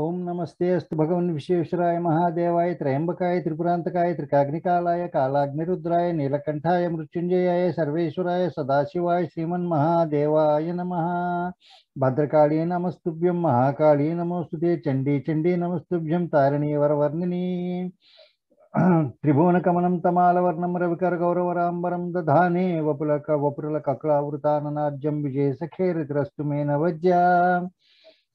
ओम नमस्ते अस्त भगवन विश्वेश्वराय महादेवाय त्र्यंबकाय त्रिपुरांतकाय त्रिकाग्निकालाय कालाग्निरुद्राय नीलकंठाय मृत्युंजयाय सर्वेश्वराय सदाशिवाय श्रीमन्महादेवाय नमः भद्रकाली नमस्तुभ्यं महाकाली नमोस्तु ते चंडी चंडी नमस्तुभ्यं तारिणी वरवर्णिनी त्रिभुवनकमनं तमालवर्णं रविकरगौरवराम्बरं दधाने विजय वपुरलककलावृताननाज्यं विजयसखेरितिरस्तु मे नवज्या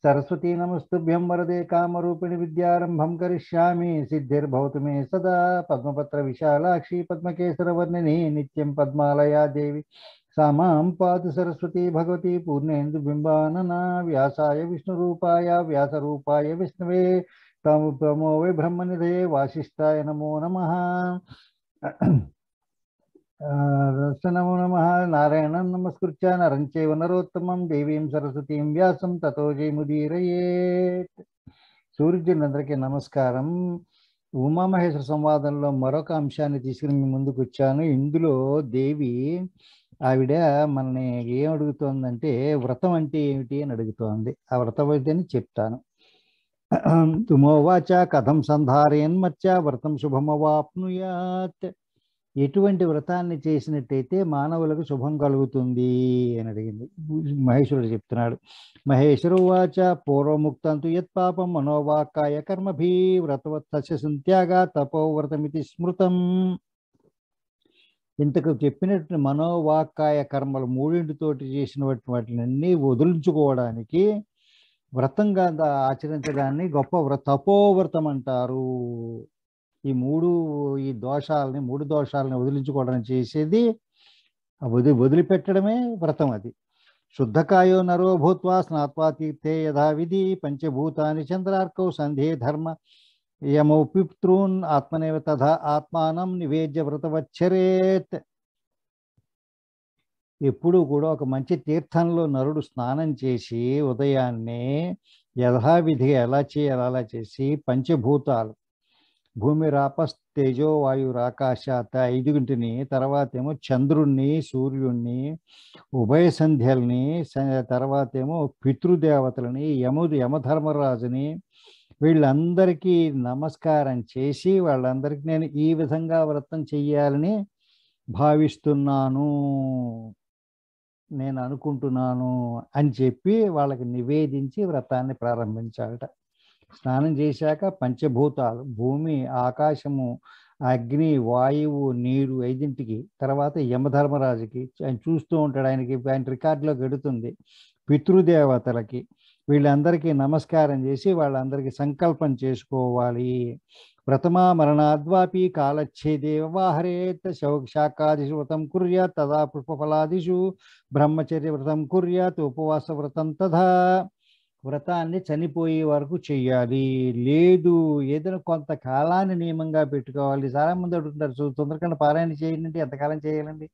सरस्वती नमस्तुभ्यं वरदे कामरूपिणि विद्यारम्भं करिष्यामि सिद्धिर्भवत मे सदा पद्मपत्रविशालाक्षी पद्मकेसरवर्णिनी नित्यं पद्मालया देवी सा मां सरस्वती भगवती पूर्णेन्दुबिम्बानना व्यासाय विष्णुरूपाय व्यासरूपाय विष्णवे प्रमो वै निधे वासिष्ठाय नमो नमः నమో నమ నారాయణం నమస్కృత్య నరం చైవ నరోత్తమం దేవీం సరస్వతీం వ్యాసం తతో జయముదీరయేత్ సూర్యులందరికీ నమస్కారం ఉమామహేశ్వర సంవాదంలో మరొక అంశాన్ని తీసుకుని మీ ముందుకు వచ్చాను ఇందులో దేవి ఆవిడ మనని ఏం అడుగుతోందంటే వ్రతం అంటే ఏమిటి అని అడుగుతోంది ఆ వ్రతం అని చెప్తాను తుమోవాచ కథం సంధారేన్మచ్చ వ్రతం శుభమవాప్నుయాత్ ఎటువంటి వ్రతాన్ని చేసినట్టయితే మానవులకు శుభం కలుగుతుంది అని అడిగింది మహేశ్వరుడు చెప్తున్నాడు మహేశ్వరు వాచ పూర్వముక్తంతు పాపం మనోవాకాయ కర్మభీ వ్రతవత్తస్య సంత్యాగా తపోవ్రతమితి స్మృతం ఇంతకు చెప్పినట్టు మనోవాకాయ కర్మలు మూడింటితోటి వాటిని వాటినన్నీ వదిలించుకోవడానికి వ్రతంగా ఆచరించడాన్ని గొప్ప వ్ర తపోవ్రతం అంటారు ఈ మూడు ఈ దోషాలని మూడు దోషాలని వదిలించుకోవడం చేసేది వదిలి వదిలిపెట్టడమే వ్రతం అది శుద్ధకాయో నరో భూత్వా స్నాత్వా తీర్థే యథావిధి పంచభూతాని చంద్రార్కౌ సంధే ధర్మ యమౌ పితృన్ ఆత్మనేవ తథా ఆత్మానం నివేద్య వ్రతవచ్చరేత్ ఎప్పుడూ కూడా ఒక మంచి తీర్థంలో నరుడు స్నానం చేసి ఉదయాన్నే యథావిధిగా ఎలా చేయాలి అలా చేసి పంచభూతాలు భూమి రాపస్ తేజో వాయు రాకాశాత ఐదుగుంటిని తర్వాత ఏమో చంద్రుణ్ణి సూర్యుణ్ణి ఉభయ సంధ్యల్ని తర్వాత ఏమో పితృదేవతలని యము యమధర్మరాజుని వీళ్ళందరికీ నమస్కారం చేసి వాళ్ళందరికీ నేను ఈ విధంగా వ్రతం చెయ్యాలని భావిస్తున్నాను నేను అనుకుంటున్నాను అని చెప్పి వాళ్ళకి నివేదించి వ్రతాన్ని ప్రారంభించాలట స్నానం చేశాక పంచభూతాలు భూమి ఆకాశము అగ్ని వాయువు నీరు ఐదింటికి తర్వాత యమధర్మరాజుకి ఆయన చూస్తూ ఉంటాడు ఆయనకి ఆయన రికార్డులో గడుతుంది పితృదేవతలకి వీళ్ళందరికీ నమస్కారం చేసి వాళ్ళందరికీ సంకల్పం చేసుకోవాలి ప్రథమా మరణాద్వాపి కాలచ్చేదే వ్యవహరేత్ శాకాదిషు వ్రతం కుర్యాత్ తదా పుష్పఫలాదిషు బ్రహ్మచర్య వ్రతం కుర్యాత్ ఉపవాస వ్రతం తథా వ్రతాన్ని చనిపోయే వరకు చేయాలి లేదు ఏదైనా కొంత కాలాన్ని నియమంగా పెట్టుకోవాలి చాలా మంది అడుగుతుంటారు చూ తొందరకన్నా పారాయణ చేయండి ఎంతకాలం చేయాలండి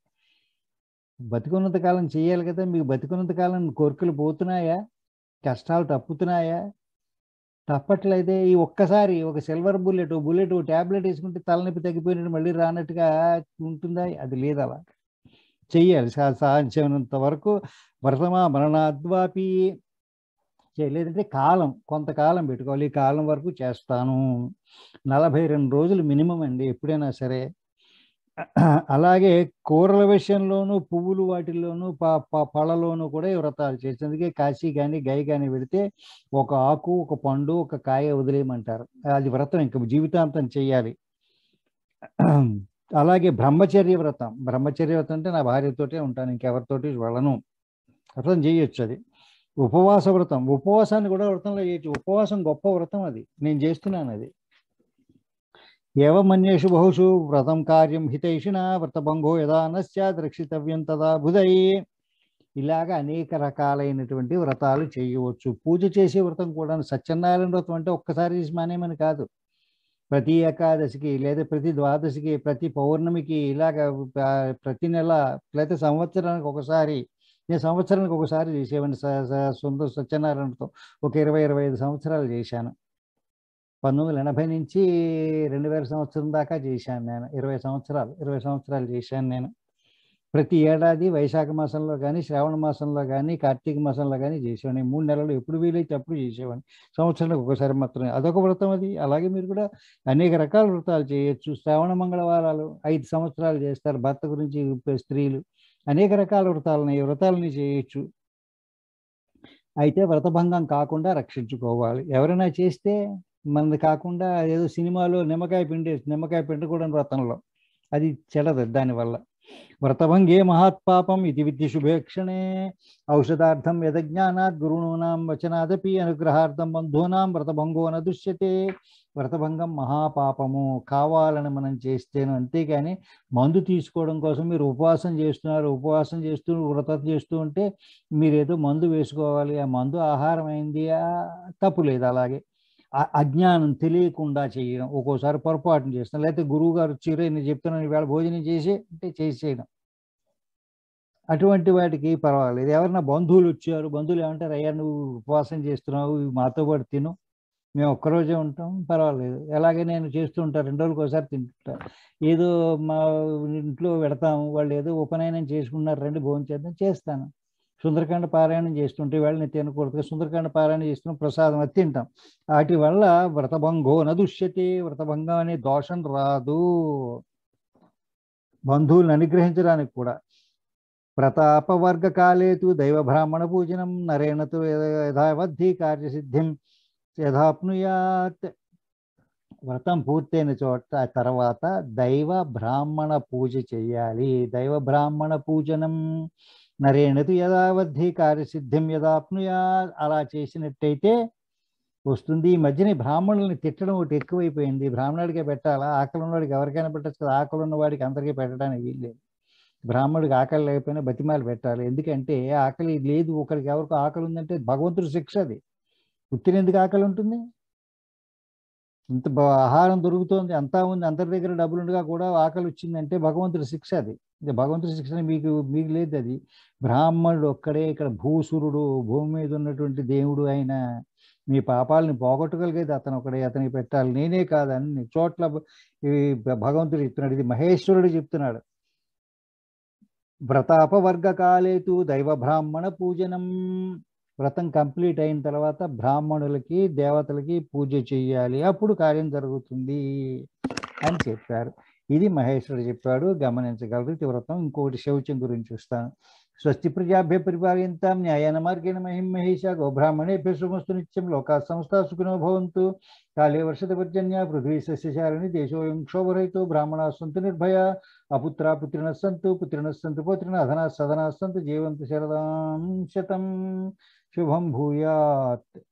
బతికున్నంత కాలం చేయాలి కదా మీకు బతికున్నంత కాలం కోరికలు పోతున్నాయా కష్టాలు తప్పుతున్నాయా తప్పట్లయితే ఈ ఒక్కసారి ఒక సిల్వర్ బుల్లెట్ బుల్లెట్ ట్యాబ్లెట్ వేసుకుంటే తలనొప్పి తగ్గిపోయినట్టు మళ్ళీ రానట్టుగా ఉంటుందా అది లేదు అలా చెయ్యాలి సాధించినంత వరకు వర్తమా మరణాద్వాపి చేయలేదంటే కాలం కొంతకాలం పెట్టుకోవాలి ఈ కాలం వరకు చేస్తాను నలభై రెండు రోజులు మినిమం అండి ఎప్పుడైనా సరే అలాగే కూరల విషయంలోనూ పువ్వులు వాటిల్లోనూ పళ్ళలోనూ కూడా వ్రతాలు చేస్తుంది అందుకే కాశీ కానీ గై కానీ పెడితే ఒక ఆకు ఒక పండు ఒక కాయ వదిలేయమంటారు అది వ్రతం ఇంక జీవితాంతం చేయాలి అలాగే బ్రహ్మచర్య వ్రతం బ్రహ్మచర్య వ్రతం అంటే నా భార్యతోటే ఉంటాను ఇంకెవరితోటి వెళ్ళను వ్రతం చేయొచ్చు అది ఉపవాస వ్రతం ఉపవాసాన్ని కూడా వ్రతంలో చేయొచ్చు ఉపవాసం గొప్ప వ్రతం అది నేను చేస్తున్నాను అది ఏవమన్యేషు బహుషు వ్రతం కార్యం హితైషిణ వ్రతభంగో యదా నశ్చాత్ రక్షితవ్యం తదా బుధై ఇలాగ అనేక రకాలైనటువంటి వ్రతాలు చేయవచ్చు పూజ చేసే వ్రతం కూడా సత్యనారాయణ వ్రతం అంటే ఒక్కసారి చేసి మానేమని కాదు ప్రతి ఏకాదశికి లేదా ప్రతి ద్వాదశికి ప్రతి పౌర్ణమికి ఇలాగ ప్రతి నెల లేదా సంవత్సరానికి ఒకసారి నేను సంవత్సరానికి ఒకసారి చేసేవాడిని సొంత సత్యనారాయణతో ఒక ఇరవై ఇరవై ఐదు సంవత్సరాలు చేశాను పంతొమ్మిది వందల ఎనభై నుంచి రెండు వేల సంవత్సరం దాకా చేశాను నేను ఇరవై సంవత్సరాలు ఇరవై సంవత్సరాలు చేశాను నేను ప్రతి ఏడాది వైశాఖ మాసంలో కానీ శ్రావణ మాసంలో కానీ కార్తీక మాసంలో కానీ చేసేవాడిని మూడు నెలలు ఎప్పుడు వీలైతే అప్పుడు చేసేవాడిని సంవత్సరానికి ఒకసారి మాత్రమే అదొక వ్రతం అది అలాగే మీరు కూడా అనేక రకాల వ్రతాలు చేయొచ్చు శ్రావణ మంగళవారాలు ఐదు సంవత్సరాలు చేస్తారు భర్త గురించి స్త్రీలు అనేక రకాల వ్రతాలని వ్రతాలని చేయొచ్చు అయితే వ్రతభంగం కాకుండా రక్షించుకోవాలి ఎవరైనా చేస్తే మనది కాకుండా ఏదో సినిమాలో నిమ్మకాయ పిండి నిమ్మకాయ కూడా వ్రతంలో అది చెడదు దానివల్ల వ్రతభంగే మహాత్పాపం ఇది విద్య శుభేక్షణే ఔషధార్థం యదజ్ఞానాత్ గురుణూనాం వచనాదపి అనుగ్రహార్థం బంధూనాం వ్రతభంగో నదుష్యతే వ్రతభంగం మహాపాపము కావాలని మనం చేస్తేను అంతేకాని మందు తీసుకోవడం కోసం మీరు ఉపవాసం చేస్తున్నారు ఉపవాసం చేస్తూ వ్రతం చేస్తూ ఉంటే మీరేదో మందు వేసుకోవాలి ఆ మందు ఆహారం అయింది తప్పు లేదు అలాగే అజ్ఞానం తెలియకుండా చేయడం ఒక్కోసారి పొరపాటు చేస్తాం లేకపోతే గురువు గారు చిరే నేను చెప్తున్నాను ఈవేళ భోజనం చేసి అంటే చేయడం అటువంటి వాటికి పర్వాలేదు ఎవరైనా బంధువులు వచ్చారు బంధువులు ఏమంటారు అయ్యా నువ్వు ఉపవాసం చేస్తున్నావు మాతో పాటు తిను మేము ఒక్కరోజే ఉంటాం పర్వాలేదు ఎలాగే నేను చేస్తూ ఉంటాను రెండు రోజులకి ఒకసారి తింటుంటా ఏదో మా ఇంట్లో పెడతాము వాళ్ళు ఏదో ఉపనయనం చేసుకున్నారు రండి భోజనం చేద్దాం చేస్తాను సుందరకాండ పారాయణం చేస్తుంటే వాళ్ళని తినకూడదు సుందరకాండ పారాయణం చేస్తున్న ప్రసాదం అది తింటాం వాటి వల్ల వ్రతభంగో నదుష్యతి వ్రతభంగం అనే దోషం రాదు బంధువులను అనుగ్రహించడానికి కూడా ప్రతాపవర్గ కాలేతు దైవ బ్రాహ్మణ పూజనం నరేణతు యథావద్ధి కార్యసిద్ధిం యథాప్నుయాత్ వ్రతం పూర్తయిన చోట తర్వాత దైవ బ్రాహ్మణ పూజ చేయాలి దైవ బ్రాహ్మణ పూజనం నరేణతి యథావద్ధి కార్యసిద్ధిం యథాప్నుయా అలా చేసినట్టయితే వస్తుంది ఈ మధ్యనే బ్రాహ్మణుల్ని తిట్టడం ఒకటి ఎక్కువైపోయింది బ్రాహ్మణుడికే పెట్టాలా ఆకలి ఉన్నవాడికి ఎవరికైనా పెట్టచ్చు కదా ఆకలి ఉన్నవాడికి అందరికీ పెట్టడానికి వీల్లేదు బ్రాహ్మణుడికి ఆకలి లేకపోయినా బతిమాలు పెట్టాలి ఎందుకంటే ఆకలి లేదు ఒకరికి ఎవరికి ఆకలి ఉందంటే భగవంతుడు శిక్ష అది ఉత్తిని ఎందుకు ఆకలి ఉంటుంది ఇంత ఆహారం దొరుకుతుంది అంతా ఉంది అందరి దగ్గర డబ్బులు ఉండగా కూడా ఆకలి వచ్చిందంటే భగవంతుడి శిక్ష అది భగవంతుడి శిక్ష మీకు మీకు లేదు అది బ్రాహ్మణుడు ఒక్కడే ఇక్కడ భూసురుడు భూమి మీద ఉన్నటువంటి దేవుడు ఆయన మీ పాపాలని పోగొట్టగలిగేది అతను ఒకడే అతనికి పెట్టాలి నేనే కాదు అన్ని చోట్ల భగవంతుడు చెప్తున్నాడు ఇది మహేశ్వరుడు చెప్తున్నాడు వ్రతాపవర్గ కాలేతు దైవ బ్రాహ్మణ పూజనం వ్రతం కంప్లీట్ అయిన తర్వాత బ్రాహ్మణులకి దేవతలకి పూజ చేయాలి అప్పుడు కార్యం జరుగుతుంది అని చెప్పారు ఇది మహేశ్వరుడు చెప్పాడు గమనించగలరు ఇది వ్రతం ఇంకోటి శౌచం గురించి చూస్తాను स्वस्ति प्रजाभ्य पिपालयता न्यायन मगेण महिं महेशा गोब्राह्मणेभ्य सुमस्तु नित्यं लोका संस्था सुखिनो काले काले वर्षतपर्जन्या पृथ्वी सस्यशारिणी देशों क्षोभरहितो ब्राह्मण सन्त निर्भया अपुत्र पुत्रिण सन्त पुत्रिण सन्त पुत्रिण अधना सदना सन्त जीवंत शरदां शतं भूयात्